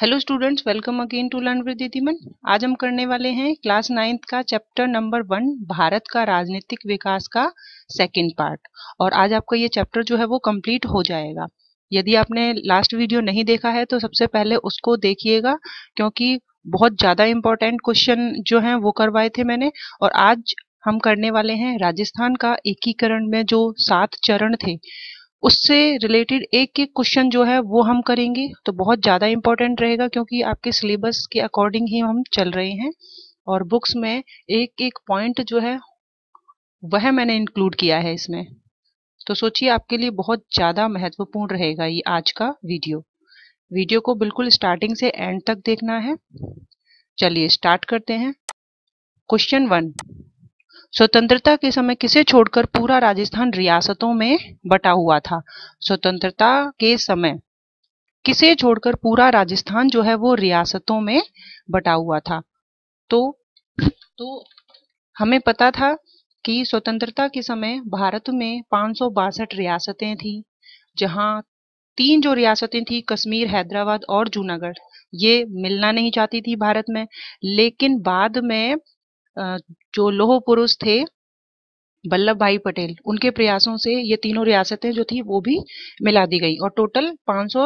hello students welcome again to learn with दीमन आज हम करने वाले हैं क्लास नाइन्थ का चैप्टर नंबर वन भारत का राजनीतिक विकास का सेकंड पार्ट और आज आपका ये चैप्टर जो है वो कंप्लीट हो जाएगा यदि आपने लास्ट वीडियो नहीं देखा है तो सबसे पहले उसको देखिएगा क्योंकि बहुत ज़्यादा इम्पोर्टेंट क्वेश्चन जो हैं वो करवाए थे मैंने और आज हम करने वाले हैं राजस्थान का एकीकरण में जो सात चरण थे उससे रिलेटेड एक एक क्वेश्चन जो है वो हम करेंगे तो बहुत ज़्यादा इम्पोर्टेंट रहेगा क्योंकि आपके सिलेबस के अकॉर्डिंग ही हम चल रहे हैं और बुक्स में एक एक पॉइंट जो है वह मैंने इंक्लूड किया है इसमें तो सोचिए आपके लिए बहुत ज़्यादा महत्वपूर्ण रहेगा ये आज का वीडियो वीडियो को बिल्कुल स्टार्टिंग से एंड तक देखना है चलिए स्टार्ट करते हैं क्वेश्चन वन स्वतंत्रता के समय किसे छोड़कर पूरा राजस्थान रियासतों में बटा हुआ था स्वतंत्रता के समय किसे छोड़कर पूरा राजस्थान जो है वो रियासतों में बटा हुआ था तो तो हमें पता था कि स्वतंत्रता के समय भारत में पांच रियासतें थीं जहां तीन जो रियासतें थीं कश्मीर हैदराबाद और जूनागढ़ ये मिलना नहीं चाहती थी भारत में लेकिन बाद में जो लोह पुरुष थे वल्लभ भाई पटेल उनके प्रयासों से ये तीनों रियासतें जो थी वो भी मिला दी गई और टोटल पाँच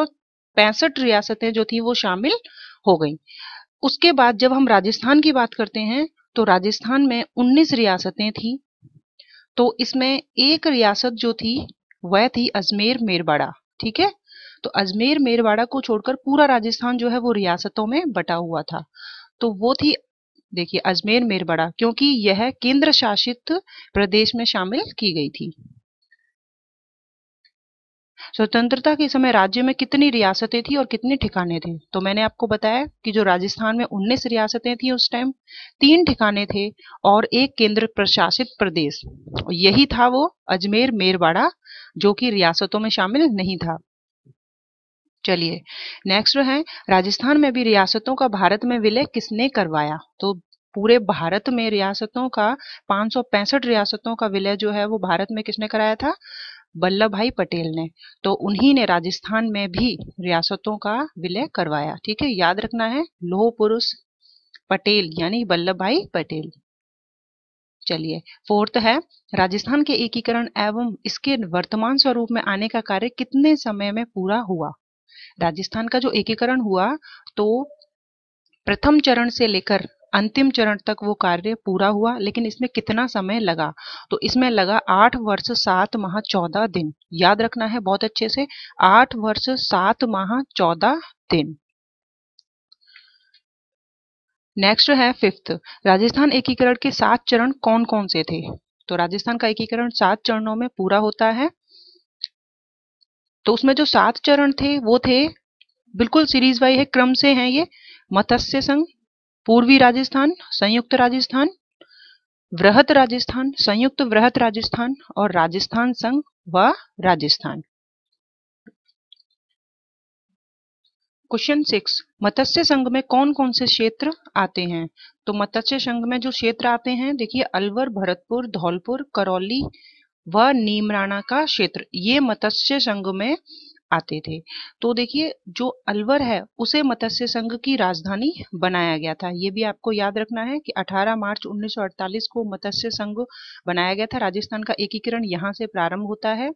रियासतें जो थी वो शामिल हो गई उसके बाद जब हम राजस्थान की बात करते हैं तो राजस्थान में 19 रियासतें थी तो इसमें एक रियासत जो थी वह थी अजमेर मेरवाड़ा ठीक है तो अजमेर मेरवाड़ा को छोड़कर पूरा राजस्थान जो है वो रियासतों में बटा हुआ था तो वो थी देखिए अजमेर मेरबड़ा क्योंकि यह केंद्र शासित प्रदेश में शामिल की गई थी स्वतंत्रता के समय राज्य में कितनी रियासतें थी और कितने ठिकाने थे तो मैंने आपको बताया कि जो राजस्थान में 19 रियासतें थी उस टाइम तीन ठिकाने थे और एक केंद्र प्रशासित प्रदेश यही था वो अजमेर मेरवाड़ा जो कि रियासतों में शामिल नहीं था चलिए नेक्स्ट है राजस्थान में भी रियासतों का भारत में विलय किसने करवाया तो पूरे भारत में रियासतों का पांच रियासतों का विलय जो है वो भारत में किसने कराया था वल्लभ भाई पटेल ने तो उन्हीं ने राजस्थान में भी रियासतों का विलय करवाया ठीक है याद रखना है लोह पुरुष पटेल यानी वल्लभ भाई पटेल चलिए फोर्थ है राजस्थान के एकीकरण एवं इसके वर्तमान स्वरूप में आने का कार्य कितने समय में पूरा हुआ राजस्थान का जो एकीकरण हुआ तो प्रथम चरण से लेकर अंतिम चरण तक वो कार्य पूरा हुआ लेकिन इसमें कितना समय लगा तो इसमें लगा आठ वर्ष सात माह चौदह दिन याद रखना है बहुत अच्छे से आठ वर्ष सात माह चौदह दिन नेक्स्ट है फिफ्थ राजस्थान एकीकरण के सात चरण कौन कौन से थे तो राजस्थान का एकीकरण सात चरणों में पूरा होता है तो उसमें जो सात चरण थे वो थे बिल्कुल सीरीज वाई है क्रम से हैं ये मत्स्य संघ पूर्वी राजस्थान संयुक्त राजस्थान वृहत राजस्थान संयुक्त वृहत राजस्थान और राजस्थान संघ व राजस्थान क्वेश्चन सिक्स मत्स्य संघ में कौन कौन से क्षेत्र आते हैं तो मत्स्य संघ में जो क्षेत्र आते हैं देखिए अलवर भरतपुर धौलपुर करौली व नीमराणा का क्षेत्र ये मत्स्य संघ में आते थे तो देखिए जो अलवर है उसे मत्स्य संघ की राजधानी बनाया गया था ये भी आपको याद रखना है कि 18 मार्च 1948 को मत्स्य संघ बनाया गया था राजस्थान का एकीकरण यहाँ से प्रारंभ होता है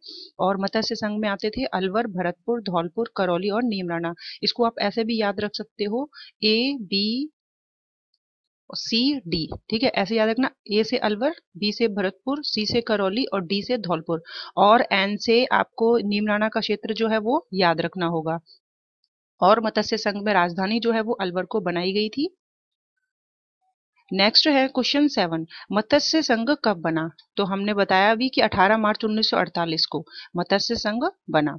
और मत्स्य संघ में आते थे अलवर भरतपुर धौलपुर करौली और नीमराना इसको आप ऐसे भी याद रख सकते हो ए बी सी डी ठीक है ऐसे याद रखना ए से अलवर बी से भरतपुर सी से करौली और डी से धौलपुर और एन से आपको नीमराना का क्षेत्र जो है वो याद रखना होगा और मत्स्य संघ में राजधानी जो है वो अलवर को बनाई गई थी नेक्स्ट है क्वेश्चन सेवन मत्स्य संघ कब बना तो हमने बताया भी कि 18 मार्च 1948 को मत्स्य संघ बना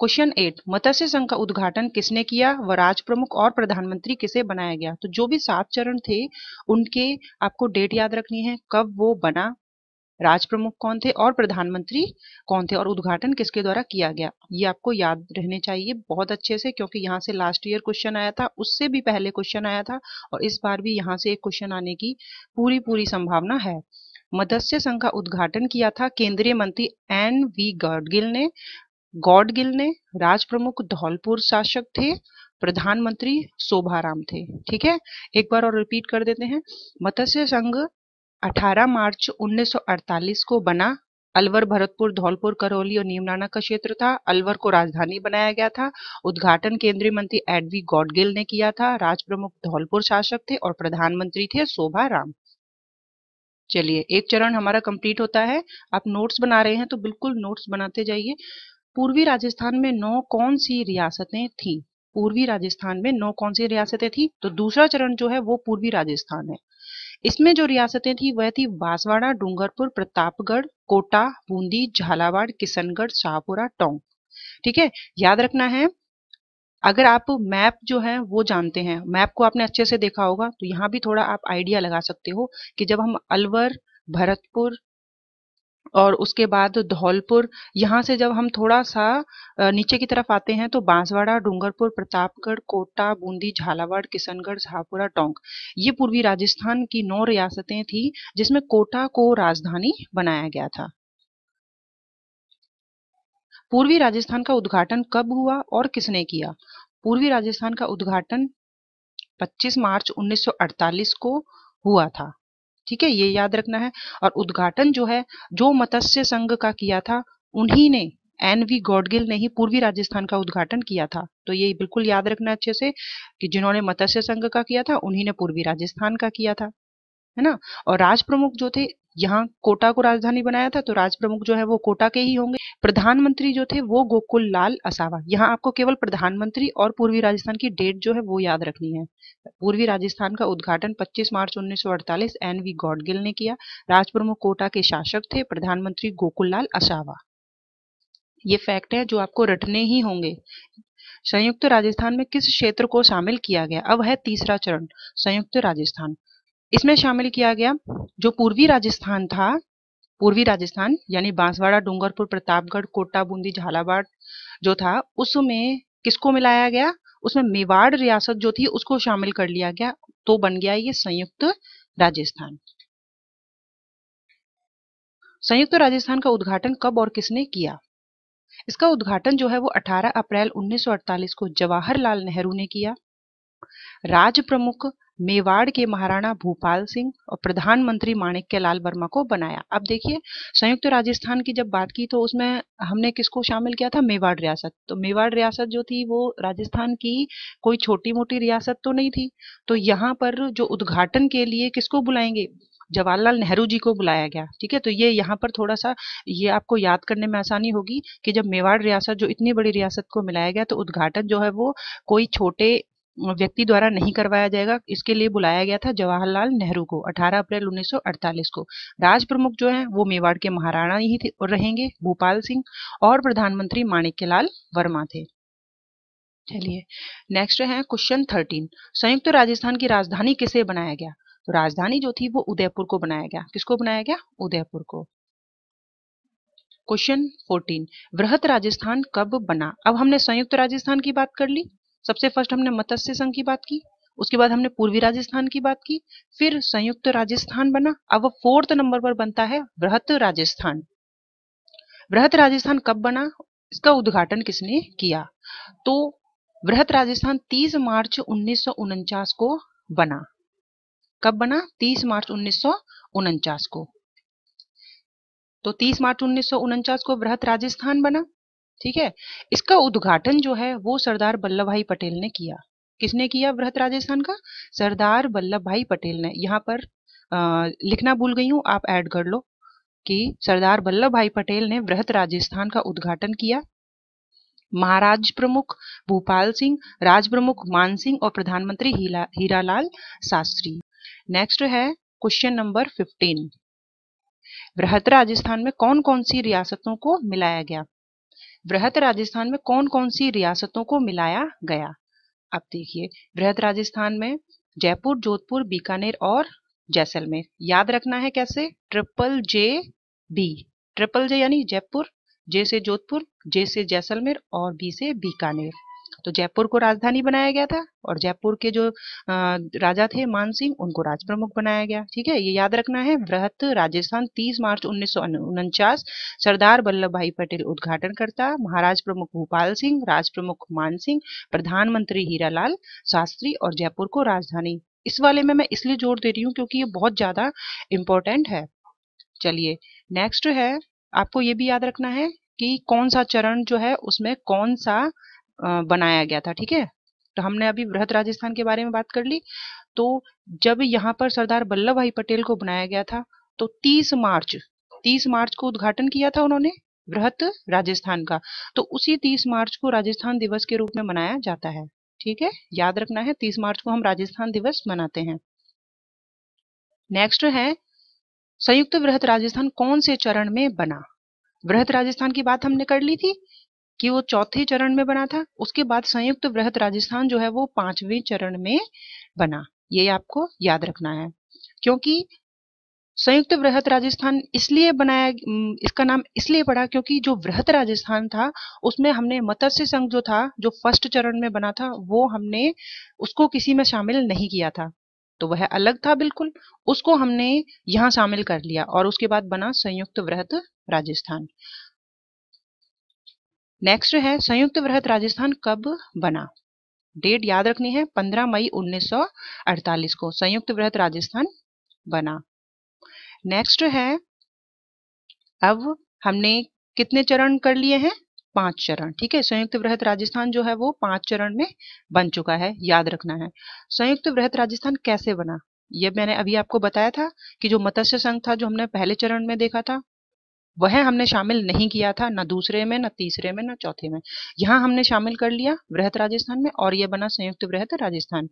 क्वेश्चन एट मत्स्य संघ का उद्घाटन किसने किया व राज प्रमुख और प्रधानमंत्री किसे बनाया गया तो जो भी सात चरण थे उनके आपको डेट याद रखनी है कब वो बना राज प्रमुख कौन थे और प्रधानमंत्री कौन थे और उद्घाटन किसके द्वारा किया गया ये आपको याद रहने चाहिए बहुत अच्छे से क्योंकि यहाँ से लास्ट ईयर क्वेश्चन आया था उससे भी पहले क्वेश्चन आया था और इस बार भी यहाँ से एक क्वेश्चन आने की पूरी पूरी संभावना है मत्स्य संघ का उद्घाटन किया था केंद्रीय मंत्री एन वी गडगिल ने गॉडगिल ने राज प्रमुख धौलपुर शासक थे प्रधानमंत्री शोभाराम थे ठीक है एक बार और रिपीट कर देते हैं मत्स्य संघ 18 मार्च 1948 को बना अलवर भरतपुर धौलपुर करौली और नीमराना का क्षेत्र था अलवर को राजधानी बनाया गया था उद्घाटन केंद्रीय मंत्री एडवी गॉडगिल ने किया था राज प्रमुख धौलपुर शासक थे और प्रधानमंत्री थे शोभा राम चलिए एक चरण हमारा कंप्लीट होता है आप नोट्स बना रहे हैं तो बिल्कुल नोट्स बनाते जाइए पूर्वी राजस्थान में नौ कौन सी रियासतें थी पूर्वी राजस्थान में नौ कौन सी रियासतें थी तो दूसरा चरण जो है वो पूर्वी राजस्थान है इसमें जो रियासतें थी वह थी बांसवाड़ा डूंगरपुर प्रतापगढ़ कोटा बूंदी झालावाड़ किशनगढ़ शाहपुरा टोंक ठीक है याद रखना है अगर आप मैप जो है वो जानते हैं मैप को आपने अच्छे से देखा होगा तो यहाँ भी थोड़ा आप आइडिया लगा सकते हो कि जब हम अलवर भरतपुर और उसके बाद धौलपुर यहाँ से जब हम थोड़ा सा नीचे की तरफ आते हैं तो बांसवाड़ा डूंगरपुर प्रतापगढ़ कोटा बूंदी झालावाड़ किशनगढ़ झापुरा टोंक ये पूर्वी राजस्थान की नौ रियासतें थी जिसमें कोटा को राजधानी बनाया गया था पूर्वी राजस्थान का उद्घाटन कब हुआ और किसने किया पूर्वी राजस्थान का उद्घाटन 25 मार्च 1948 को हुआ था ठीक है ये याद रखना है और उद्घाटन जो है जो मत्स्य संघ का किया था उन्हीं ने एन वी गॉडगिल ने ही पूर्वी राजस्थान का उद्घाटन किया था तो ये बिल्कुल याद रखना अच्छे से कि जिन्होंने मत्स्य संघ का किया था उन्हीं ने पूर्वी राजस्थान का किया था है ना और राज प्रमुख जो थे यहाँ कोटा को राजधानी बनाया था तो राज प्रमुख जो है वो कोटा के ही होंगे प्रधानमंत्री जो थे वो गोकुल लाल असावा यहाँ आपको केवल प्रधानमंत्री और पूर्वी राजस्थान की डेट जो है वो याद रखनी है पूर्वी राजस्थान का उद्घाटन 25 मार्च 1948 एन वी गॉडगिल ने किया राज प्रमुख कोटा के शासक थे प्रधानमंत्री गोकुल लाल असावा ये फैक्ट है जो आपको रटने ही होंगे संयुक्त राजस्थान में किस क्षेत्र को शामिल किया गया अब है तीसरा चरण संयुक्त राजस्थान इसमें शामिल किया गया जो पूर्वी राजस्थान था पूर्वी राजस्थान यानी बांसवाड़ा डूंगरपुर प्रतापगढ़ कोटा बूंदी झालावाड़ जो था उसमें किसको मिलाया गया उसमें मेवाड़ रियासत जो थी उसको शामिल कर लिया गया तो बन गया ये संयुक्त राजस्थान संयुक्त राजस्थान का उद्घाटन कब और किसने किया इसका उद्घाटन जो है वो 18 अप्रैल 1948 को जवाहरलाल नेहरू ने किया राज प्रमुख मेवाड़ के महाराणा भूपाल सिंह और प्रधानमंत्री माणिक्य लाल वर्मा को बनाया अब देखिए संयुक्त राजस्थान की जब बात की तो उसमें हमने किसको शामिल किया था मेवाड़ रियासत तो मेवाड़ रियासत जो थी वो राजस्थान की कोई छोटी मोटी रियासत तो नहीं थी तो यहाँ पर जो उद्घाटन के लिए किसको बुलाएंगे जवाहरलाल नेहरू जी को बुलाया गया ठीक है तो ये यहाँ पर थोड़ा सा ये आपको याद करने में आसानी होगी कि जब मेवाड़ रियासत जो इतनी बड़ी रियासत को मिलाया गया तो उद्घाटन जो है वो कोई छोटे व्यक्ति द्वारा नहीं करवाया जाएगा इसके लिए बुलाया गया था जवाहरलाल नेहरू को 18 अप्रैल 1948 को राज प्रमुख जो है वो मेवाड़ के महाराणा ही थे और रहेंगे भोपाल सिंह और प्रधानमंत्री माणिक्यलाल वर्मा थे चलिए नेक्स्ट है क्वेश्चन थर्टीन संयुक्त राजस्थान की राजधानी किसे बनाया गया तो राजधानी जो थी वो उदयपुर को बनाया गया किसको बनाया गया उदयपुर को क्वेश्चन 14 वृहत राजस्थान कब बना अब हमने संयुक्त राजस्थान की बात कर ली सबसे फर्स्ट हमने मत्स्य संघ की बात की उसके बाद हमने पूर्वी राजस्थान की बात की फिर संयुक्त राजस्थान बना अब फोर्थ नंबर पर बनता है बृहत राजस्थान बृहत राजस्थान कब बना इसका उद्घाटन किसने किया तो बृहत राजस्थान 30 मार्च उन्नीस को बना कब बना 30 मार्च उन्नीस को तो 30 मार्च उन्नीस को बृहत राजस्थान बना ठीक है इसका उद्घाटन जो है वो सरदार वल्लभ भाई पटेल ने किया किसने किया बृहत राजस्थान का सरदार वल्लभ भाई पटेल ने यहाँ पर आ, लिखना भूल गई हूँ आप ऐड कर लो कि सरदार वल्लभ भाई पटेल ने बृहत राजस्थान का उद्घाटन किया महाराज प्रमुख भूपाल सिंह राज प्रमुख मान सिंह और प्रधानमंत्री हीरा हीरालाल शास्त्री नेक्स्ट है क्वेश्चन नंबर फिफ्टीन बृहत राजस्थान में कौन कौन सी रियासतों को मिलाया गया बृहत राजस्थान में कौन कौन सी रियासतों को मिलाया गया अब देखिए बृहत राजस्थान में जयपुर जोधपुर बीकानेर और जैसलमेर याद रखना है कैसे triple J B triple J यानी जयपुर जे से जोधपुर जे से जैसलमेर और बी से बीकानेर तो जयपुर को राजधानी बनाया गया था और जयपुर के जो राजा थे मानसिंह उनको राज प्रमुख बनाया गया ठीक है ये याद रखना है वृहत राजस्थान 30 मार्च उन्नीस सरदार वल्लभ भाई पटेल उद्घाटन करता महाराज प्रमुख भूपाल सिंह राज प्रमुख मान सिंह प्रधानमंत्री हीरालाल शास्त्री और जयपुर को राजधानी इस वाले में मैं इसलिए जोर दे रही हूँ क्योंकि ये बहुत ज्यादा इम्पोर्टेंट है चलिए नेक्स्ट है आपको ये भी याद रखना है कि कौन सा चरण जो है उसमें कौन सा बनाया गया था ठीक है तो हमने अभी बृहत राजस्थान के बारे में बात कर ली तो जब यहाँ पर सरदार वल्लभ भाई पटेल को बनाया गया था तो 30 मार्च 30 मार्च को उद्घाटन किया था उन्होंने बृहत राजस्थान का तो उसी 30 मार्च को राजस्थान दिवस के रूप में मनाया जाता है ठीक है याद रखना है 30 मार्च को हम राजस्थान दिवस मनाते हैं नेक्स्ट है संयुक्त बृहत राजस्थान कौन से चरण में बना बृहत राजस्थान की बात हमने कर ली थी कि वो चौथे चरण में बना था उसके बाद संयुक्त वृहत राजस्थान जो है वो पांचवें चरण में बना ये आपको याद रखना है क्योंकि संयुक्त वृहत राजस्थान इसलिए बनाया इसका नाम इसलिए पड़ा क्योंकि जो वृहत राजस्थान था उसमें हमने मत्स्य संघ जो था जो फर्स्ट चरण में बना था वो हमने उसको किसी में शामिल नहीं किया था तो वह अलग था बिल्कुल उसको हमने यहाँ शामिल कर लिया और उसके बाद बना संयुक्त वृहत राजस्थान नेक्स्ट है संयुक्त वृहत राजस्थान कब बना डेट याद रखनी है 15 मई 1948 को संयुक्त वृहत राजस्थान बना नेक्स्ट है अब हमने कितने चरण कर लिए हैं पांच चरण ठीक है संयुक्त वृहत राजस्थान जो है वो पांच चरण में बन चुका है याद रखना है संयुक्त वृहत राजस्थान कैसे बना ये मैंने अभी आपको बताया था कि जो मत्स्य संघ था जो हमने पहले चरण में देखा था वह हमने शामिल नहीं किया था ना दूसरे में ना तीसरे में ना चौथे में यहाँ हमने शामिल कर लिया वृहत राजस्थान में और यह बना संयुक्त वृहत राजस्थान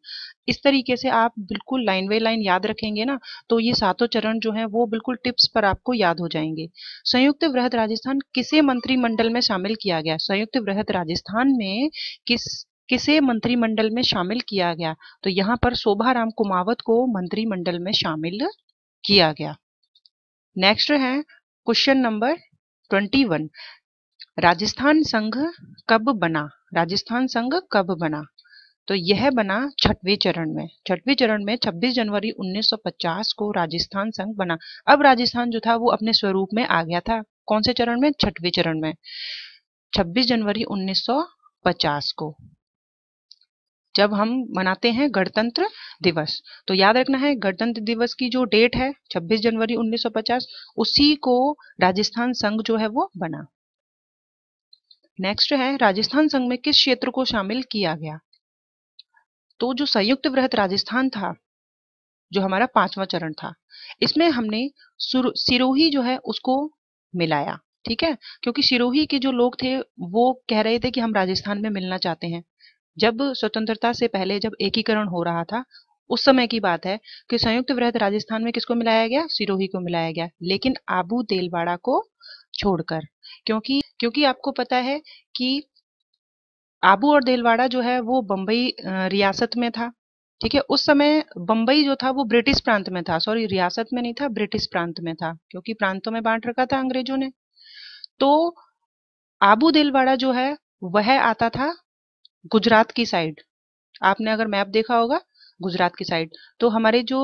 इस तरीके से आप बिल्कुल लाइन बाई लाइन याद रखेंगे ना तो ये सातों चरण जो है वो बिल्कुल टिप्स पर आपको याद हो जाएंगे संयुक्त वृहत राजस्थान किसे मंत्रिमंडल में शामिल किया गया संयुक्त वृहत राजस्थान में किस किसे मंत्रिमंडल में शामिल किया गया तो यहाँ पर शोभा राम कुमावत को मंत्रिमंडल में शामिल किया गया नेक्स्ट है question number twenty one Rajasthan संघ कब बना राजस्थान संघ कब बना तो यह बना छठवें चरण में छठवें चरण में 26 जनवरी 1950 को राजस्थान संघ बना अब राजस्थान जो था वो अपने स्वरूप में आ गया था कौन से चरण में छठवें चरण में 26 जनवरी 1950 को जब हम मनाते हैं गणतंत्र दिवस तो याद रखना है गणतंत्र दिवस की जो डेट है 26 जनवरी 1950 उसी को राजस्थान संघ जो है वो बना नेक्स्ट है राजस्थान संघ में किस क्षेत्र को शामिल किया गया तो जो संयुक्त वृहत राजस्थान था जो हमारा पांचवा चरण था इसमें हमने सिरोही जो है उसको मिलाया ठीक है क्योंकि सिरोही के जो लोग थे वो कह रहे थे कि हम राजस्थान में मिलना चाहते हैं जब स्वतंत्रता से पहले जब एकीकरण हो रहा था उस समय की बात है कि संयुक्त वृहद राजस्थान में किसको मिलाया गया सिरोही को मिलाया गया लेकिन आबू तेलवाड़ा को छोड़कर क्योंकि क्योंकि आपको पता है कि आबू और देलवाड़ा जो है वो बंबई रियासत में था ठीक है उस समय बंबई जो था वो ब्रिटिश प्रांत में था सॉरी रियासत में नहीं था ब्रिटिश प्रांत में था क्योंकि प्रांतों में बांट रखा था अंग्रेजों ने तो आबू देलवाड़ा जो है वह आता था गुजरात की साइड आपने अगर मैप देखा होगा गुजरात की साइड तो हमारे जो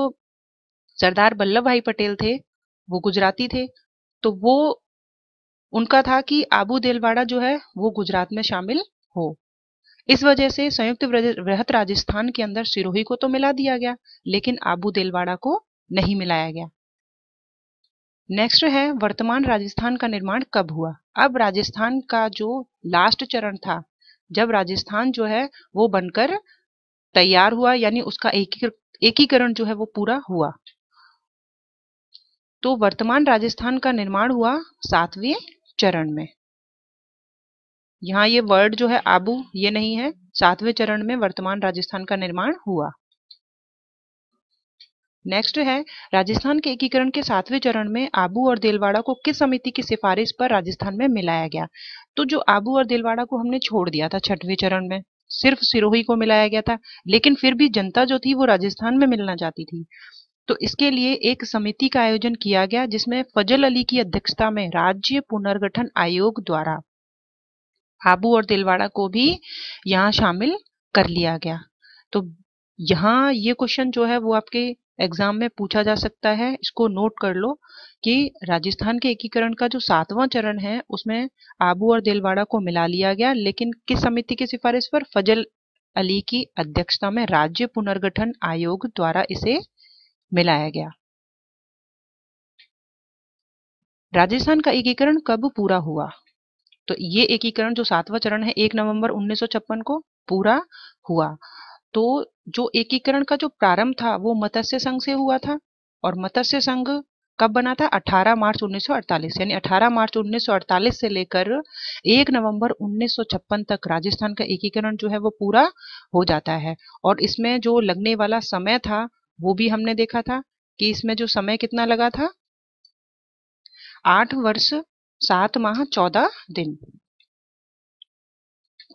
सरदार वल्लभ भाई पटेल थे वो गुजराती थे तो वो उनका था कि आबू देलवाड़ा जो है वो गुजरात में शामिल हो इस वजह से संयुक्त वृहत राजस्थान के अंदर सिरोही को तो मिला दिया गया लेकिन आबू देलवाड़ा को नहीं मिलाया गया नेक्स्ट है वर्तमान राजस्थान का निर्माण कब हुआ अब राजस्थान का जो लास्ट चरण था जब राजस्थान जो है वो बनकर तैयार हुआ यानी उसका एकीकरण जो है वो पूरा हुआ तो वर्तमान राजस्थान का निर्माण हुआ सातवें चरण में यहाँ ये वर्ड जो है आबू ये नहीं है सातवें चरण में वर्तमान राजस्थान का निर्माण हुआ नेक्स्ट है राजस्थान के एकीकरण के सातवें चरण में आबू और देलवाड़ा को किस समिति की सिफारिश पर राजस्थान में मिलाया गया तो जो आबू और देलवाड़ा को हमने छोड़ दिया था छठवें चरण में सिर्फ सिरोही को मिलाया गया था लेकिन फिर भी जनता जो थी वो राजस्थान में मिलना चाहती थी तो इसके लिए एक समिति का आयोजन किया गया जिसमें फजल अली की अध्यक्षता में राज्य पुनर्गठन आयोग द्वारा आबू और दिलवाड़ा को भी यहाँ शामिल कर लिया गया तो यहाँ ये क्वेश्चन जो है वो आपके एग्जाम में पूछा जा सकता है इसको नोट कर लो कि राजस्थान के एकीकरण का जो सातवां चरण है उसमें आबू और दिलवाड़ा को मिला लिया गया लेकिन किस समिति की सिफारिश पर फजल अली की अध्यक्षता में राज्य पुनर्गठन आयोग द्वारा इसे मिलाया गया राजस्थान का एकीकरण कब पूरा हुआ तो ये एकीकरण जो सातवां चरण है एक नवंबर 1956 को पूरा हुआ तो जो एकीकरण का जो प्रारंभ था वो मत्स्य संघ से हुआ था और मत्स्य संघ कब बना था 18 मार्च 1948 यानी 18 मार्च 1948 से लेकर 1 नवंबर 1956 तक राजस्थान का एकीकरण जो है वो पूरा हो जाता है और इसमें जो लगने वाला समय था वो भी हमने देखा था कि इसमें जो समय कितना लगा था आठ वर्ष सात माह चौदह दिन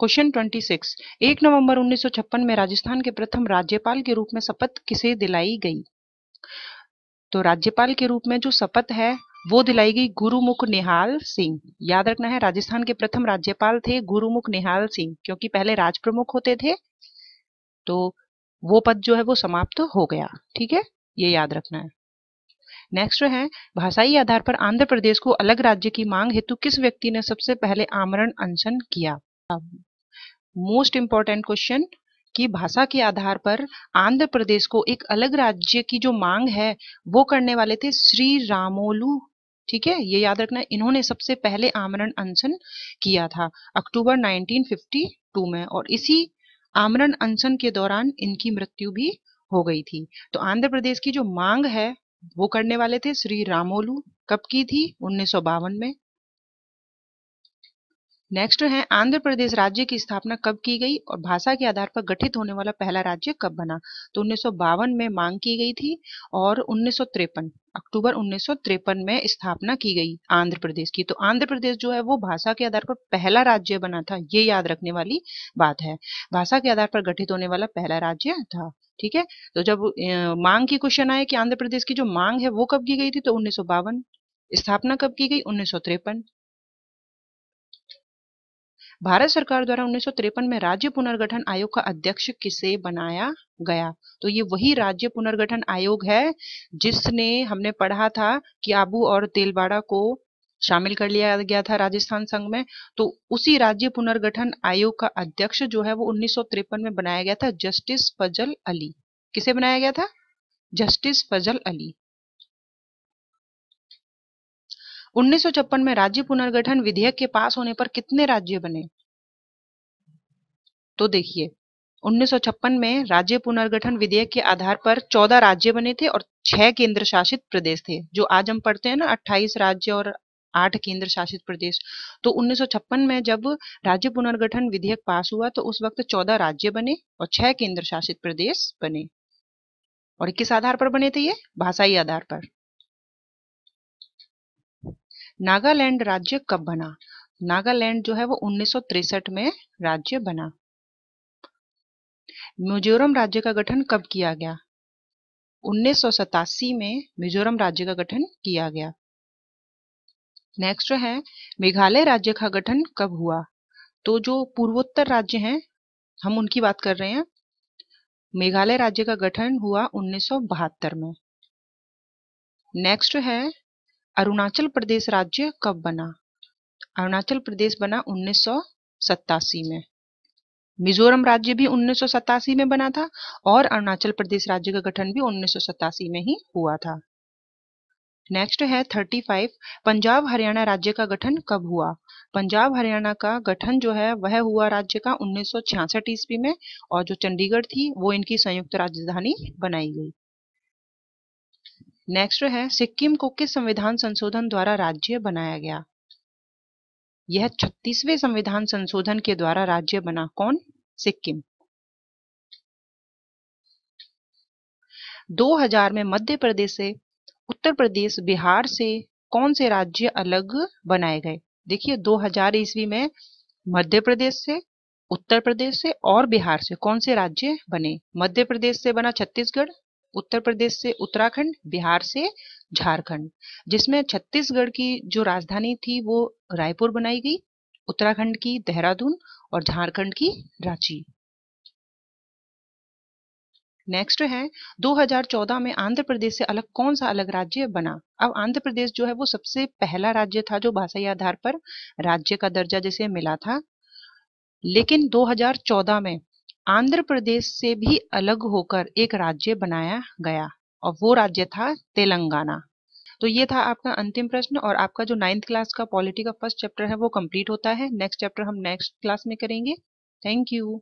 क्वेश्चन 26 एक नवंबर 1956 में राजस्थान के प्रथम राज्यपाल के रूप में शपथ किसे दिलाई गई तो राज्यपाल के रूप में जो शपथ है वो दिलाई गई गुरुमुख निहाल सिंह याद रखना है राजस्थान के प्रथम राज्यपाल थे गुरुमुख निहाल सिंह क्योंकि पहले राज प्रमुख होते थे तो वो पद जो है वो समाप्त हो गया ठीक है ये याद रखना है नेक्स्ट है भाषाई आधार पर आंध्र प्रदेश को अलग राज्य की मांग हेतु किस व्यक्ति ने सबसे पहले आमरण अनशन किया मोस्ट इम्पॉर्टेंट क्वेश्चन कि भाषा के आधार पर आंध्र प्रदेश को एक अलग राज्य की जो मांग है वो करने वाले थे श्री रामोलू ठीक है ये याद रखना इन्होंने सबसे पहले आमरण अनशन किया था अक्टूबर 1952 में और इसी आमरण अनशन के दौरान इनकी मृत्यु भी हो गई थी तो आंध्र प्रदेश की जो मांग है वो करने वाले थे श्री रामोलू कब की थी उन्नीस में नेक्स्ट है आंध्र प्रदेश राज्य की स्थापना कब की गई और भाषा के आधार पर गठित होने वाला पहला राज्य कब बना तो उन्नीस में मांग की गई थी और उन्नीस अक्टूबर उन्नीस में स्थापना की गई आंध्र प्रदेश की तो आंध्र प्रदेश जो है वो भाषा के आधार पर पहला राज्य बना था ये याद रखने वाली बात है भाषा के आधार पर गठित होने वाला पहला राज्य था ठीक है तो जब मांग की क्वेश्चन आए कि आंध्र प्रदेश की जो मांग है वो कब की गई थी तो उन्नीस स्थापना कब की गई उन्नीस भारत सरकार द्वारा उन्नीस में राज्य पुनर्गठन आयोग का अध्यक्ष किसे बनाया गया तो ये वही राज्य पुनर्गठन आयोग है जिसने हमने पढ़ा था कि आबू और तेलवाड़ा को शामिल कर लिया गया था राजस्थान संघ में तो उसी राज्य पुनर्गठन आयोग का अध्यक्ष जो है वो उन्नीस में बनाया गया था जस्टिस फजल अली किसे बनाया गया था जस्टिस फजल अली उन्नीस में राज्य पुनर्गठन विधेयक के पास होने पर कितने राज्य बने तो देखिए उन्नीस में राज्य पुनर्गठन विधेयक के आधार पर 14 राज्य बने थे और 6 केंद्र शासित प्रदेश थे जो आज हम पढ़ते हैं ना 28 राज्य और आठ केंद्र शासित प्रदेश तो उन्नीस में जब राज्य पुनर्गठन विधेयक पास हुआ तो उस वक्त 14 राज्य बने और 6 केंद्र शासित प्रदेश बने और किस आधार पर बने थे ये भाषाई आधार पर नागालैंड राज्य कब बना नागालैंड जो है वो उन्नीस में राज्य बना मिजोरम राज्य का गठन कब किया गया उन्नीस में मिजोरम राज्य का गठन किया गया नेक्स्ट है मेघालय राज्य का गठन कब हुआ तो जो पूर्वोत्तर राज्य हैं हम उनकी बात कर रहे हैं मेघालय राज्य का गठन हुआ उन्नीस में नेक्स्ट है अरुणाचल प्रदेश राज्य कब बना अरुणाचल प्रदेश बना उन्नीस में मिजोरम राज्य भी उन्नीस में बना था और अरुणाचल प्रदेश राज्य का गठन भी उन्नीस में ही हुआ था नेक्स्ट है 35 पंजाब हरियाणा राज्य का गठन कब हुआ पंजाब हरियाणा का गठन जो है वह हुआ राज्य का उन्नीस ईस्वी में और जो चंडीगढ़ थी वो इनकी संयुक्त राजधानी बनाई गई नेक्स्ट है सिक्किम को किस संविधान संशोधन द्वारा राज्य बनाया गया यह छत्तीसवें संविधान संशोधन के द्वारा राज्य बना कौन सिक्किम 2000 में मध्य प्रदेश से उत्तर प्रदेश बिहार से कौन से राज्य अलग बनाए गए देखिए 2000 ईस्वी में मध्य प्रदेश से उत्तर प्रदेश से और बिहार से कौन से राज्य बने मध्य प्रदेश से बना छत्तीसगढ़ उत्तर प्रदेश से उत्तराखंड बिहार से झारखंड जिसमें छत्तीसगढ़ की जो राजधानी थी वो रायपुर बनाई गई उत्तराखंड की देहरादून और झारखंड की रांची नेक्स्ट है 2014 में आंध्र प्रदेश से अलग कौन सा अलग राज्य बना अब आंध्र प्रदेश जो है वो सबसे पहला राज्य था जो भाषाई आधार पर राज्य का दर्जा जैसे मिला था लेकिन 2014 में आंध्र प्रदेश से भी अलग होकर एक राज्य बनाया गया और वो राज्य था तेलंगाना तो ये था आपका अंतिम प्रश्न और आपका जो नाइन्थ क्लास का पॉलिटी का फर्स्ट चैप्टर है वो कंप्लीट होता है नेक्स्ट चैप्टर हम नेक्स्ट क्लास में करेंगे थैंक यू